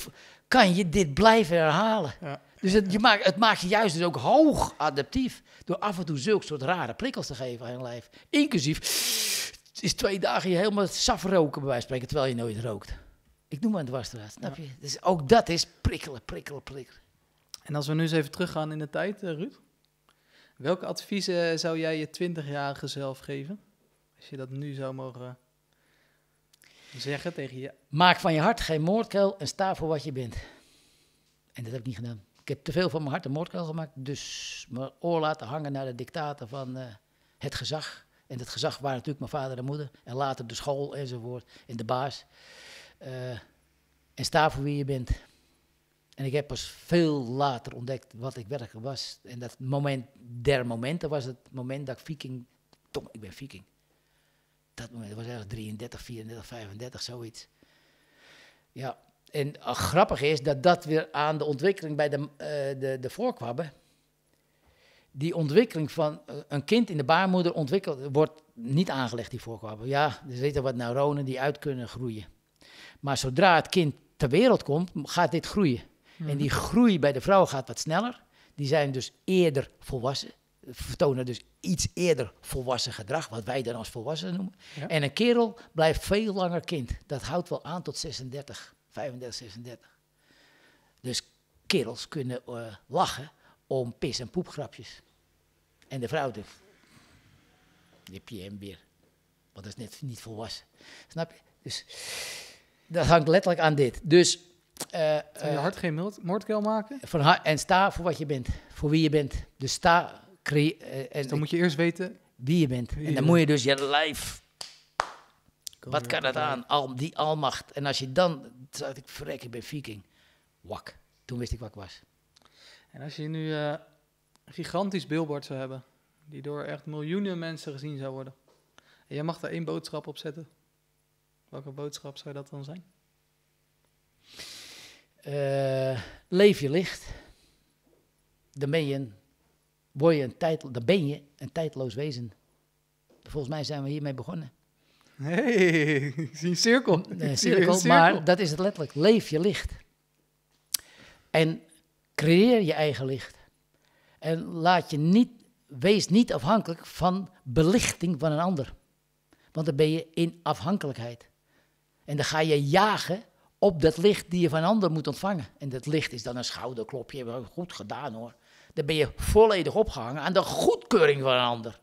kan je dit blijven herhalen. Ja. Dus het, je maakt, het maakt je juist dus ook hoog adaptief. Door af en toe zulke soort rare prikkels te geven aan je lijf. Inclusief is twee dagen je helemaal saf roken, bij wijze van spreken, terwijl je nooit rookt. Ik noem maar een dwarsstraat, snap je? Dus ook dat is prikkelen, prikkelen, prikkelen. En als we nu eens even teruggaan in de tijd, eh, Ruud. Welke adviezen zou jij je twintigjarige zelf geven? Als je dat nu zou mogen eh, zeggen tegen je. Maak van je hart geen moordkuil en sta voor wat je bent. En dat heb ik niet gedaan. Ik heb te veel van mijn hart een moordkuil gemaakt. Dus mijn oor laten hangen naar de dictaten van eh, het gezag. En dat gezag waren natuurlijk mijn vader en moeder. En later de school enzovoort. En de baas. Eh, en sta voor wie je bent. En ik heb pas veel later ontdekt wat ik werkelijk was. En dat moment der momenten was het moment dat ik viking... Tom, ik ben viking dat moment, was eigenlijk 33, 34, 35, zoiets. Ja, en ah, grappig is dat dat weer aan de ontwikkeling bij de, eh, de, de voorkwabben. Die ontwikkeling van eh, een kind in de baarmoeder ontwikkeld, wordt niet aangelegd, die voorkwabben. Ja, er zitten wat neuronen die uit kunnen groeien. Maar zodra het kind ter wereld komt, gaat dit groeien. En mhm. die groei bij de vrouw gaat wat sneller. Die zijn dus eerder volwassen vertonen dus iets eerder volwassen gedrag, wat wij dan als volwassenen noemen. En een kerel blijft veel langer kind. Dat houdt wel aan tot 36, 35, 36. Dus kerels kunnen eh, lachen om pis- en poepgrapjes. En de vrouw, de, heb je hem weer. Want dat is net niet volwassen. Snap je? Dus dat hangt letterlijk aan dit. Dus. Uh, uh, je eh, hart geen moordkeel maken? Van en sta voor wat je bent, voor wie je bent. Dus sta eh, dus dan moet je eerst weten wie je bent. en dan moet je dus je lijf. Wat kan dat aan? Al, die almacht. En als je dan. zat ik, verrek, ik ben viking. Wak. Toen wist ik wat ik was. En als je nu eh, een gigantisch billboard zou hebben, die door echt miljoenen mensen gezien zou worden. En jij mag daar één boodschap op zetten. Welke boodschap zou dat dan zijn? Eh, leef je licht. Dan ben je een word je een tijd, dan ben je een tijdloos wezen. Volgens mij zijn we hiermee begonnen. Hey, zie een cirkel. Eh, cirkel, maar dat is het letterlijk. Leef je licht. En creëer je eigen licht. En laat je niet, wees niet afhankelijk van belichting van een ander. Want dan ben je in afhankelijkheid. En dan ga je jagen op dat licht die je van een ander moet ontvangen. En dat licht is dan een schouderklopje. Goed gedaan hoor dan ben je volledig opgehangen aan de goedkeuring van een ander.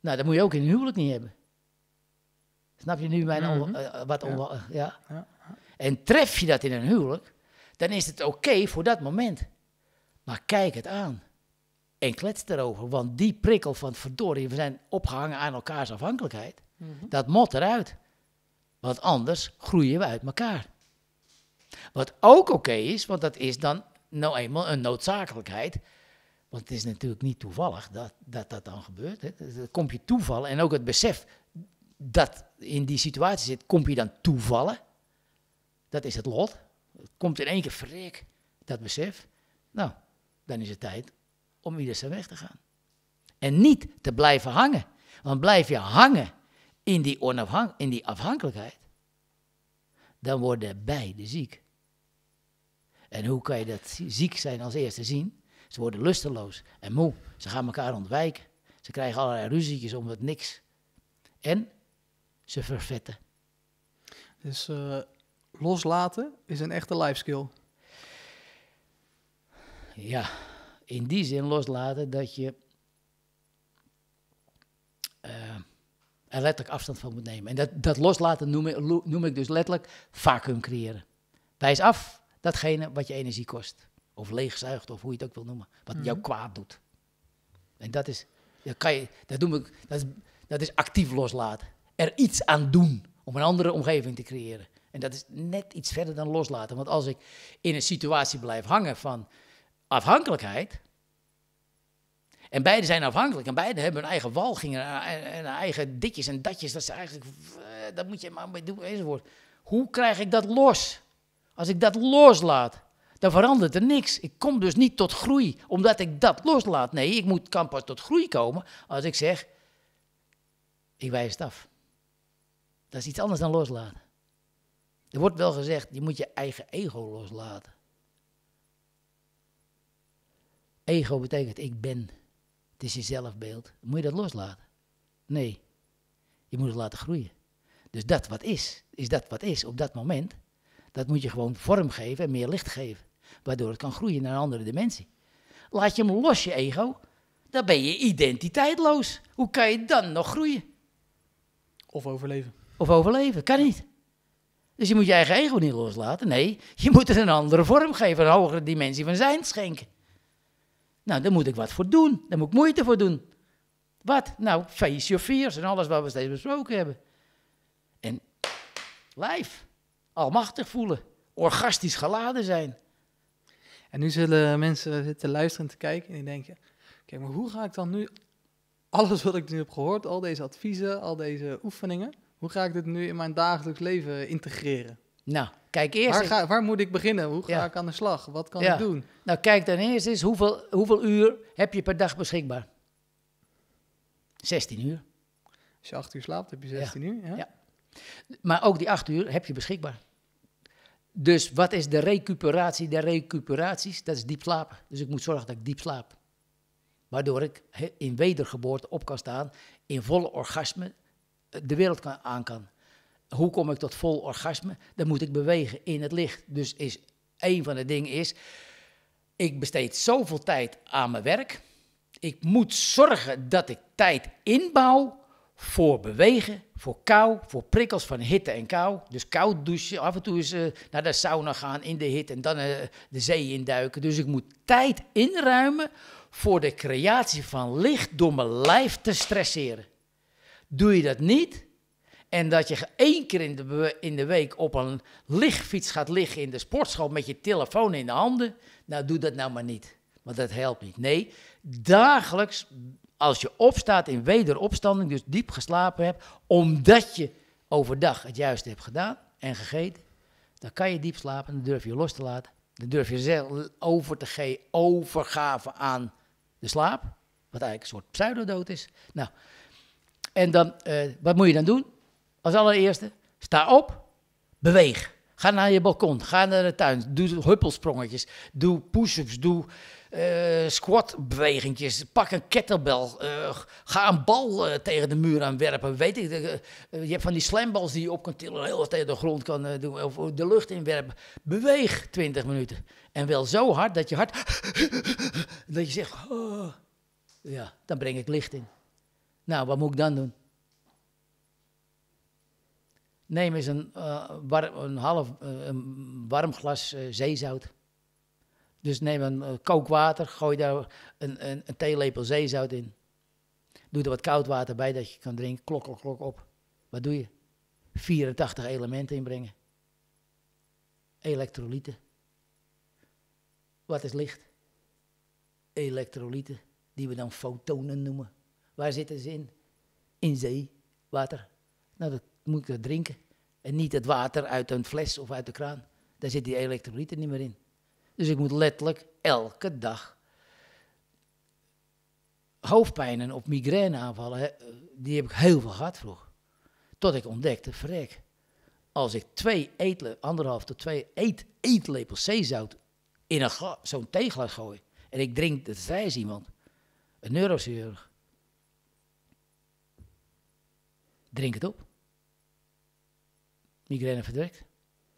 Nou, dat moet je ook in een huwelijk niet hebben. Snap je nu mijn mhm. eh, wat eh, ja. Ja. En tref je dat in een huwelijk, dan is het oké voor dat moment. Maar kijk het aan. En klets erover. Want die prikkel van verdorie, we zijn opgehangen aan elkaars afhankelijkheid. Mhm. Dat mot eruit. Want anders groeien we uit elkaar. Wat ook oké is, want dat is dan nou eenmaal een noodzakelijkheid. Want het is natuurlijk niet toevallig dat dat, dat dan gebeurt. Hè. Dan kom je toevallen en ook het besef dat in die situatie zit, kom je dan toevallen. Dat is het lot. Het komt in één keer frik, dat besef. Nou, dan is het tijd om ieder zijn weg te gaan. En niet te blijven hangen. Want blijf je hangen in die, in die afhankelijkheid, dan worden beide ziek. En hoe kan je dat ziek zijn als eerste zien? Ze worden lusteloos en moe. Ze gaan elkaar ontwijken. Ze krijgen allerlei ruzietjes om wat niks. En ze vervetten. Dus eh, loslaten is een echte life skill. Ja, in die zin loslaten dat je eh, er letterlijk afstand van moet nemen. En dat, dat loslaten noem, noem ik dus letterlijk vacuüm creëren. Wijs af, datgene wat je energie kost. Of leegzuigt, of hoe je het ook wil noemen. Wat mhm. jou kwaad doet. En dat is, dat kan je, dat doe ik, dat is, dat is actief loslaten. Er iets aan doen om een andere omgeving te creëren. En dat is net iets verder dan loslaten. Want als ik in een situatie blijf hangen van afhankelijkheid. En beide zijn afhankelijk. En beiden hebben hun eigen walgingen en eigen ditjes en datjes. Dat, ze eigenlijk, eh, dat moet je maar mee doen enzovoort. Hoe krijg ik dat los? Als ik dat loslaat, dan verandert er niks. Ik kom dus niet tot groei omdat ik dat loslaat. Nee, ik moet, kan pas tot groei komen als ik zeg: ik wijs het af. Dat is iets anders dan loslaten. Er wordt wel gezegd: je moet je eigen ego loslaten. Ego betekent ik ben. Het is je zelfbeeld. Moet je dat loslaten? Nee. Je moet het laten groeien. Dus dat wat is, is dat wat is op dat moment. Dat moet je gewoon vorm geven en meer licht geven. Waardoor het kan groeien naar een andere dimensie. Laat je hem los, je ego. Dan ben je identiteitloos. Hoe kan je dan nog groeien? Of overleven. Of overleven, kan niet. Dus je moet je eigen ego niet loslaten. Nee, je moet het een andere vorm geven, een hogere dimensie van zijn schenken. Nou, daar moet ik wat voor doen. Daar moet ik moeite voor doen. Wat? Nou, face your fears en alles wat we steeds besproken hebben. En live almachtig voelen, orgastisch geladen zijn. En nu zullen mensen zitten luisteren en te kijken en die denken, kijk, maar hoe ga ik dan nu alles wat ik nu heb gehoord, al deze adviezen, al deze oefeningen, hoe ga ik dit nu in mijn dagelijks leven integreren? Nou, kijk eerst. Waar, ga, waar moet ik beginnen? Hoe ga ik aan de slag? Wat kan ik doen? Nou, kijk dan eerst eens hoeveel, hoeveel uur heb je per dag beschikbaar? 16 uur. Als je 8 uur slaapt, heb je 16 ja. uur. Ja. Maar ook die 8 uur heb je beschikbaar. Dus wat is de recuperatie der recuperaties? Dat is diep slapen. Dus ik moet zorgen dat ik diep slaap. Waardoor ik in wedergeboorte op kan staan, in volle orgasme eh, de wereld kan, aan kan. Hoe kom ik tot vol orgasme? Dan moet ik bewegen in het licht. Dus is, een van de dingen is, ik besteed zoveel tijd aan mijn werk. Ik moet zorgen dat ik tijd inbouw voor bewegen, voor kou, voor prikkels van hitte en kou. Dus koud douchen, af en toe eens uh, naar de sauna gaan in de hitte en dan eh, de zee induiken. Dus ik moet tijd inruimen voor de creatie van licht door mijn lijf te stresseren. Doe je dat niet en dat je één keer in de, in de week op een lichtfiets gaat liggen in de sportschool met je telefoon in de handen, nou doe dat nou maar niet. Want dat helpt niet. Nee, dagelijks als je opstaat in wederopstanding, dus diep geslapen hebt, omdat je overdag het juiste hebt gedaan en gegeten, dan kan je diep slapen, dan durf je los te laten. Dan durf je zelf over te geven, overgave aan de slaap, wat eigenlijk een soort pseudodood is. Nou, en dan, eh, wat moet je dan doen? Als allereerste, sta op, beweeg. Ga naar je balkon, ga naar de tuin, doe huppelsprongetjes, doe push-ups, doe eh, squat bewegingjes, Pak een kettlebell. Eh, ga een bal eh, tegen de muur aanwerpen, Weet ik, je hebt van die balls die je op kan tillen. Heel tegen de grond kan doen. Of de lucht inwerpen. Beweeg 20 minuten. En wel zo hard dat je hard dat je zegt. Oh. Ja, dan breng ik licht in. Nou, wat moet ik dan doen? Neem eens een, een half een warm glas zeezout dus neem een eh, kookwater, gooi daar een, een, een theelepel zeezout in. Doe er wat koud water bij dat je kan drinken. Klok, klok, klok op. Wat doe je? 84 elementen inbrengen. Elektrolyten. Wat is licht? Elektrolyten, die we dan fotonen noemen. Waar zitten ze in? In zee, water. Nou, dat moet ik drinken. En niet het water uit een fles of uit de kraan. Daar zitten die elektrolyten niet meer in. Dus ik moet letterlijk elke dag hoofdpijnen of migraineaanvallen, die heb ik heel veel gehad vroeg. Tot ik ontdekte, vrek. als ik twee eetlepels, anderhalf tot twee eet, eetlepels zeezout in een zo'n theeglas gooi en ik drink, dat zei iemand, een neurochirurg, drink het op. Migraine verdrekt.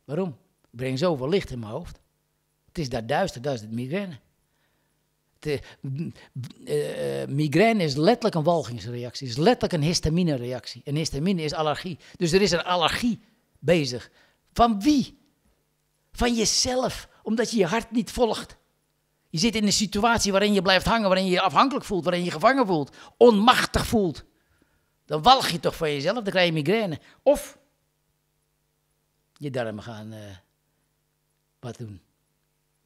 Waarom? Ik breng zoveel licht in mijn hoofd. Het is daar duister, dat is het migraine. De, eh, eh, eh, migraine is letterlijk een walgingsreactie, is letterlijk een histamine-reactie. En histamine is allergie. Dus er is een allergie bezig. Van wie? Van jezelf, omdat je je hart niet volgt. Je zit in een situatie waarin je blijft hangen, waarin je je afhankelijk voelt, waarin je, je gevangen voelt, onmachtig voelt. Dan walg je toch van jezelf, dan krijg je migraine. Of je darmen gaan wat doen.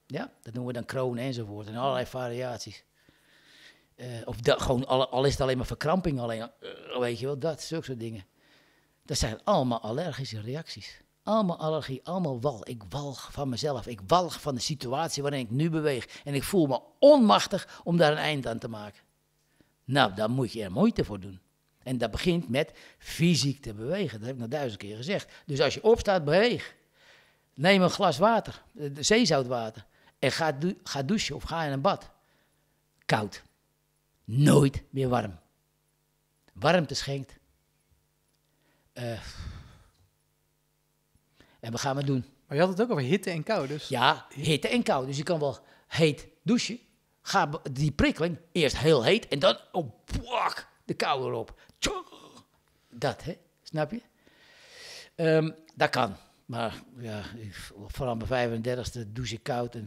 Ja, dat noemen we dan kronen enzovoort. En allerlei variaties. Eh, of gewoon, al, al, is het alleen maar verkramping, alleen, eh, weet je wel, dat, zulke soort dingen. Dat zijn allemaal allergische reacties. Allemaal allergie, allemaal wal. Ik walg van mezelf. Ik walg van de situatie waarin ik nu beweeg. En ik voel me onmachtig om daar een eind aan te maken. Nou, daar moet je er moeite voor doen. En dat begint met fysiek te bewegen. Dat heb ik nog duizend keer gezegd. Dus als je opstaat, beweeg. Neem een glas water, eh, zeezoutwater. En ga, douchen of ga in een bad. Koud. Nooit meer warm. Warmte schenkt. Eh, en we gaan het doen. Maar je had het ook over hitte en kou, dus... Ja, hitte en kou. Dus je kan wel heet douchen. Ga die prikkeling eerst heel heet en dan oh, bwak, de kou erop. Dat, hè? Snap je? Ehm, dat kan. Maar ja, vooral mijn 35e douche koud en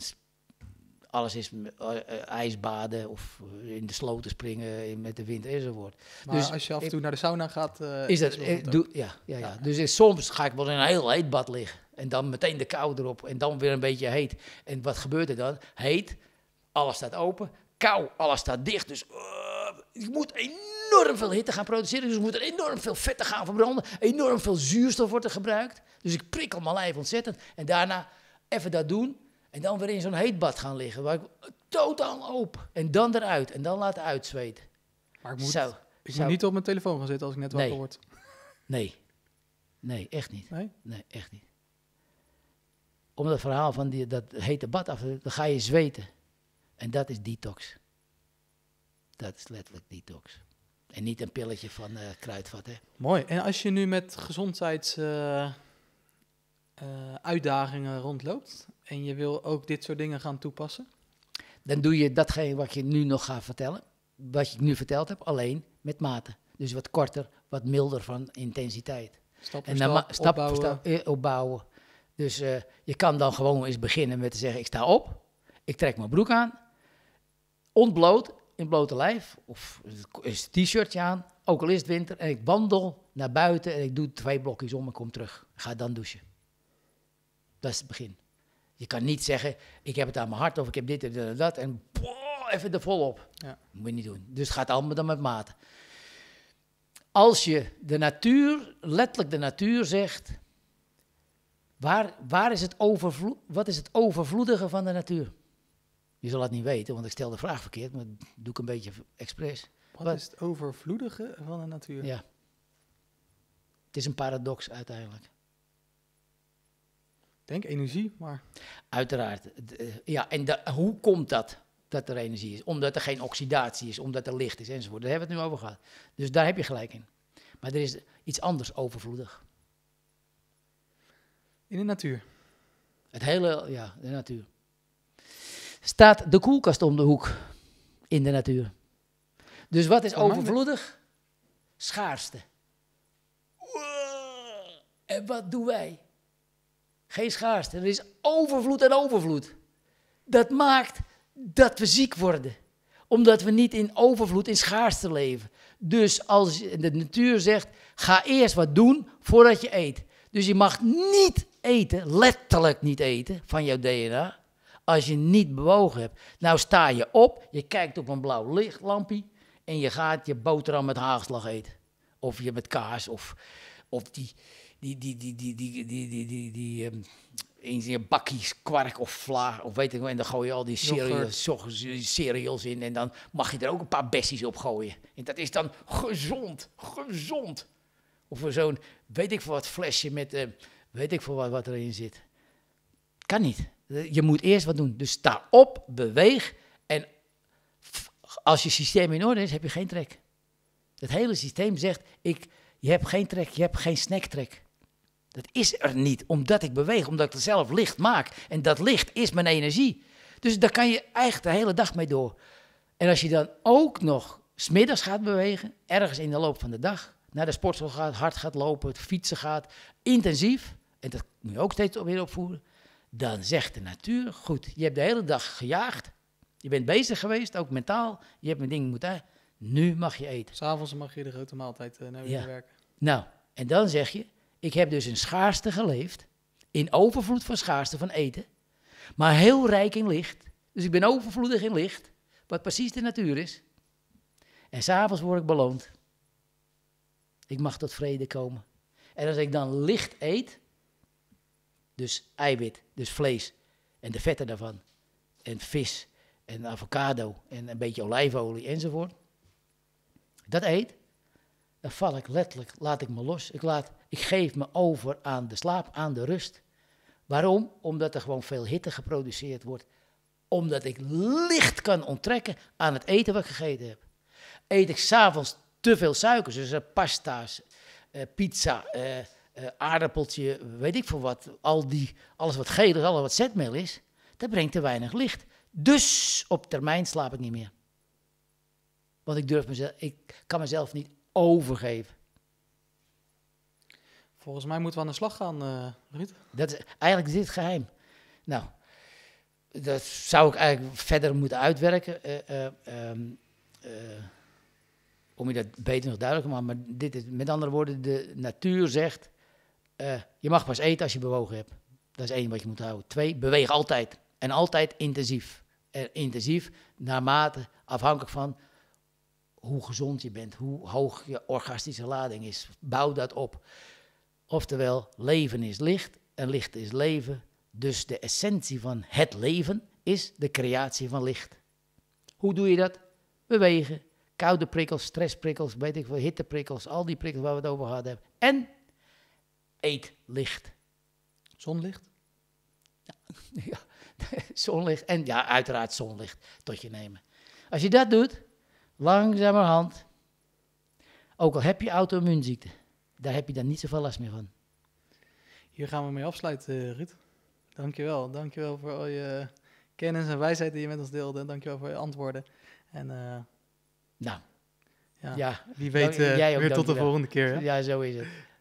alles is eh, eh, ijsbaden of in de sloten springen eh, met de wind enzovoort. Maar dus als je af en toe naar de sauna gaat... is dat, is ja, ja, ja, Dus is, soms ga ik wel in een heel heet bad liggen. En dan meteen de kou erop en dan weer een beetje heet. En wat gebeurt er dan? Heet, alles staat open. Kou, alles staat dicht. Dus ik moet enorm veel hitte gaan produceren. Dus ik moet enorm veel vetten gaan verbranden. Enorm veel zuurstof wordt er gebruikt. Dus ik prikkel mijn lijf ontzettend. En daarna even dat doen en dan weer in zo'n heet bad gaan liggen, waar ik totaal op. En dan eruit, en dan laten uitzweten. Maar ik moet, zo, ik je niet op mijn telefoon gaan zitten als ik net wakker nee. word. Nee. Nee, echt niet. Nee? nee? echt niet. Om dat verhaal van die, dat hete bad af te dan ga je zweten. En dat is detox. Dat is letterlijk detox. En niet een pilletje van eh, kruidvat, hè. Mooi. En als je nu met gezondheids... Eh, eh, uitdagingen rondloopt en je wil ook dit soort dingen gaan toepassen? Dan doe je datgene wat je nu nog gaat vertellen, wat ik nu verteld heb, alleen met mate. Dus wat korter, wat milder van intensiteit. Stap en dan stap, stap opbouwen. Eh, opbouwen. Dus eh, je kan dan gewoon eens beginnen met te zeggen: ik sta op, ik trek mijn broek aan, ontbloot in blote lijf of het t-shirtje aan, ook al is het winter, en ik wandel naar buiten en ik doe twee blokjes om en kom terug. Ga dan douchen. Dat is het begin. Je kan niet zeggen, ik heb het aan mijn hart of ik heb dit en dat en boah, even er volop. Ja. Moet je niet doen. Dus het gaat allemaal dan met mate. Als je de natuur, letterlijk de natuur zegt, waar, waar is het overvlo wat is het overvloedige van de natuur? Je zal het niet weten, want ik stel de vraag verkeerd, maar dat doe ik een beetje expres. Wat, wat is het overvloedige van de natuur? Ja. Het is een paradox uiteindelijk denk energie, maar... Uiteraard. Eh, ja, en hoe komt dat, dat er energie is? Omdat er geen oxidatie is, omdat er licht is enzovoort. Daar hebben we het nu over gehad. Dus daar heb je gelijk in. Maar er is iets anders overvloedig. In de natuur? Het hele, ja, de natuur. Staat de koelkast om de hoek in de natuur? Dus wat is overvloedig? Schaarste. En wat doen wij? Geen schaarste. Er is overvloed en overvloed. Dat maakt dat we ziek worden. Omdat we niet in overvloed, in schaarste leven. Dus als de natuur zegt, ga eerst wat doen voordat je eet. Dus je mag niet eten, letterlijk niet eten, van jouw DNA, als je niet bewogen hebt. Nou sta je op, je kijkt op een blauw lichtlampje en je gaat je boterham met haagslag eten. Of je met kaas, of, of die die, die, die, die, die, die, die, die, die um, in kwark of vla of weet ik wel. En dan gooi je al die cereals, cereals in en dan mag je er ook een paar bessies op gooien. En dat is dan gezond, gezond. Of zo'n, weet ik voor wat, flesje met, uh, weet ik voor wat, wat erin zit. Kan niet. Je moet eerst wat doen. Dus sta op, beweeg en als je systeem in orde is, heb je geen trek. Het hele systeem zegt, ik, je hebt geen trek, je hebt geen snacktrek. Dat is er niet, omdat ik beweeg, omdat ik het zelf licht maak. En dat licht is mijn energie. Dus daar kan je eigenlijk de hele dag mee door. En als je dan ook nog smiddags gaat bewegen, ergens in de loop van de dag, naar de sportschool gaat, hard gaat lopen, fietsen gaat, intensief, en dat moet je ook steeds weer opvoeren, dan zegt de natuur, goed, je hebt de hele dag gejaagd, je bent bezig geweest, ook mentaal, je hebt een ding moeten, nu mag je eten. S'avonds mag je de grote maaltijd eh, naar ja. werken. Nou, en dan zeg je, ik heb dus in schaarste geleefd, in overvloed van schaarste van eten, maar heel rijk in licht. Dus ik ben overvloedig in licht, wat precies de natuur is. En s'avonds word ik beloond. Ik mag tot vrede komen. En als ik dan licht eet, dus eiwit, dus vlees en de vetten daarvan, en vis en avocado en een beetje olijfolie enzovoort, dat eet, dan val ik letterlijk, laat ik me los. Ik, laat, ik geef me over aan de slaap, aan de rust. Waarom? Omdat er gewoon veel hitte geproduceerd wordt. Omdat ik licht kan onttrekken aan het eten wat ik gegeten heb. Eet ik s'avonds te veel suikers, dus eh, pasta's, eh, pizza, eh, aardappeltje, weet ik veel wat. Al die, alles wat geel is, alles wat zetmeel is, dat brengt te weinig licht. Dus op termijn slaap ik niet meer. Want ik, durf mezelf, ik kan mezelf niet overgeven. Volgens mij moeten we aan de slag gaan, uh, Dat is eigenlijk dit geheim. Nou, dat zou ik eigenlijk verder moeten uitwerken. Eh, eh, ehm, om je dat beter nog duidelijker te maken. Maar dit is, met andere woorden, de natuur zegt... je mag pas eten als je bewogen hebt. Dat is één wat je moet houden. Twee, beweeg altijd. En altijd intensief. En intensief, naarmate, afhankelijk van hoe gezond je bent, hoe hoog je orgastische lading is. Bouw dat op. Oftewel, leven is licht en licht is leven. Dus de essentie van het leven is de creatie van licht. Hoe doe je dat? Bewegen, koude prikkels, stressprikkels, weet ik veel, hitteprikkels, al die prikkels waar we het over gehad hebben. En eet licht. Zonlicht? Ja, zonlicht en ja, uiteraard zonlicht tot je nemen. Als je dat doet, langzamerhand, ook al heb je auto-immuunziekte, daar heb je dan niet zoveel last meer van. Hier gaan we mee afsluiten, eh, Ruud. Dankjewel. Dankjewel voor al je kennis en wijsheid die je met ons deelde. Dankjewel voor je antwoorden. En, eh, nou, ja, ja, wie weet, eh, weer tot de volgende keer. Ja, zo is het.